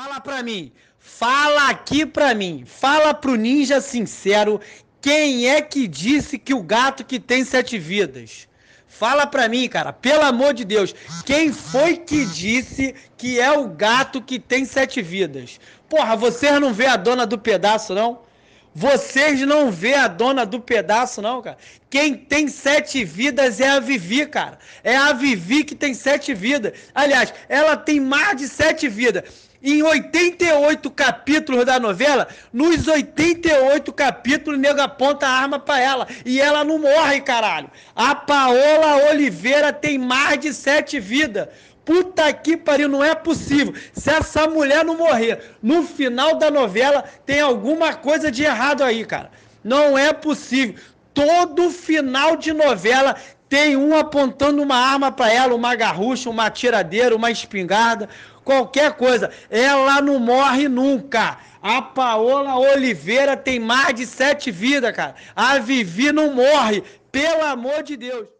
Fala pra mim, fala aqui pra mim, fala pro ninja sincero, quem é que disse que o gato que tem sete vidas? Fala pra mim, cara, pelo amor de Deus, quem foi que disse que é o gato que tem sete vidas? Porra, vocês não vê a dona do pedaço, não? Vocês não vê a dona do pedaço, não, cara. Quem tem sete vidas é a Vivi, cara. É a Vivi que tem sete vidas. Aliás, ela tem mais de sete vidas em 88 capítulos da novela, nos 88 capítulos, nego aponta a arma para ela. E ela não morre, caralho. A Paola Oliveira tem mais de sete vidas. Puta que pariu, não é possível. Se essa mulher não morrer no final da novela, tem alguma coisa de errado aí, cara. Não é possível. Todo final de novela tem um apontando uma arma para ela, uma garrucha, uma tiradeira, uma espingarda, qualquer coisa. Ela não morre nunca. A Paola Oliveira tem mais de sete vidas, cara. A Vivi não morre, pelo amor de Deus.